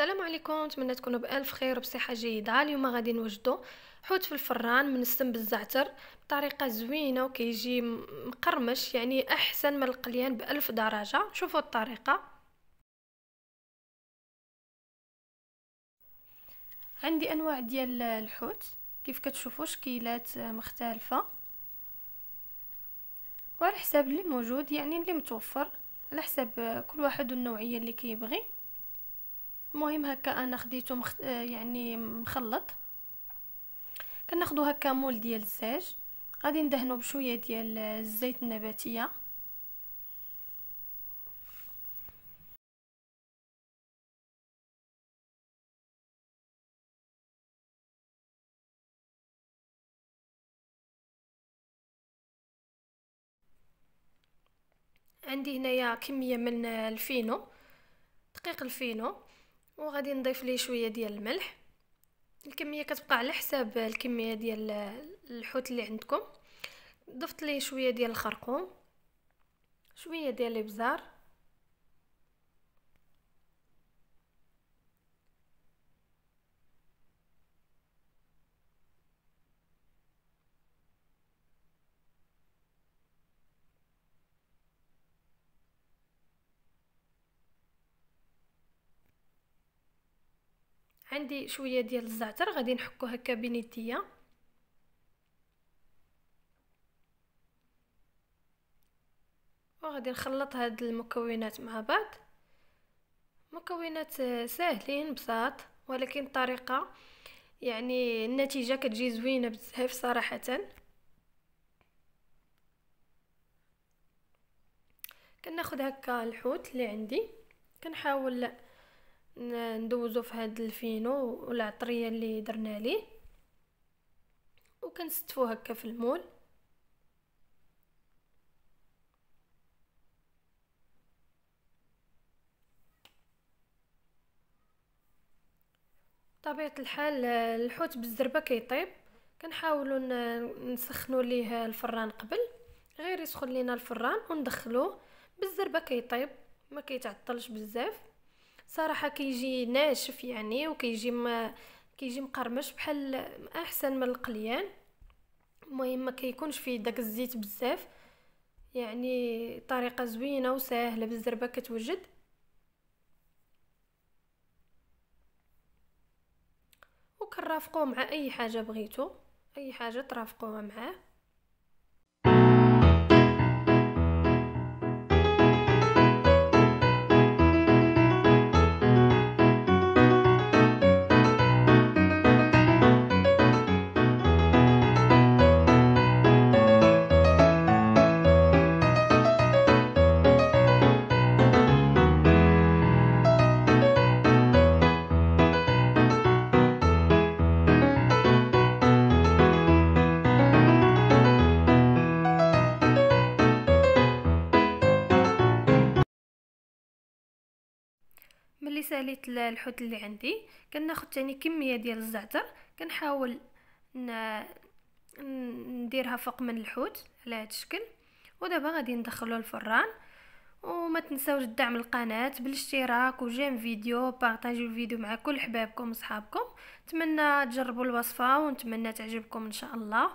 السلام عليكم نتمنى تكونوا بالف خير وبصحه جيده اليوم غادي نوجدوا حوت في الفران من السم بالزعتر بطريقه زوينه وكيجي مقرمش يعني احسن من القليان بالف درجه شوفوا الطريقه عندي انواع ديال الحوت كيف كتشوفوا شكيلات مختلفه وعلى حساب اللي موجود يعني اللي متوفر على حساب كل واحد النوعيه اللي كيبغي كي المهم هكا انا خديته مخ... آه، يعني مخلط كناخدو هكا مول ديال الزاج غادي ندهنو بشويه ديال الزيت النباتيه عندي هنايا كميه من الفينو دقيق الفينو وغادي نضيف ليه شويه ديال الملح الكميه كتبقى على حساب الكميه ديال الحوت اللي عندكم ضفت ليه شويه ديال الخرقوم شويه ديال الابزار عندي شويه ديال الزعتر غادي نحكو هكا بين يديا وغادي نخلط هاد المكونات مع بعض مكونات آه، ساهلين بساط ولكن الطريقه يعني النتيجه كتجي زوينه بزاف صراحه كناخذ هكا الحوت اللي عندي كنحاول ندوزو في هاد الفينو والعطريه اللي درنا ليه وكنستفو هكا في المول بطبيعه الحال الحوت بالزربه كيطيب كنحاولو نسخنو ليه الفران قبل غير يسخن لينا الفران وندخلوه بالزربه كيطيب ما كيتعطلش بزاف صراحه كيجي ناشف يعني وكيجي ما كيجي مقرمش بحال احسن من القليان المهم ما كيكونش فيه داك الزيت بزاف يعني طريقه زوينه وسهله بالزربه كتوجد وكنرافقوه مع اي حاجه بغيتو اي حاجه ترافقوها معاه ملي ساليت الحوت اللي عندي كناخد تاني كميه ديال الزعتر كنحاول نديرها فوق من الحوت على هذا الشكل ودابا غادي ندخلو الفران وما تنساوش دعم القناه بالاشتراك وجيم فيديو بارطاجيو الفيديو مع كل حبابكم وصحابكم نتمنى تجربوا الوصفه ونتمنى تعجبكم ان شاء الله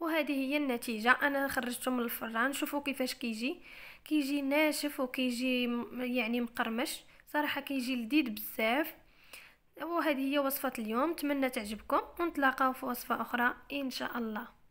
وهذه هي النتيجه انا خرجته من الفران شوفوا كيفاش كيجي كيجي ناشف وكيجي يعني مقرمش صراحه كيجي لذيذ بزاف وهذه هي وصفه اليوم نتمنى تعجبكم ونتلاقاو في وصفه اخرى ان شاء الله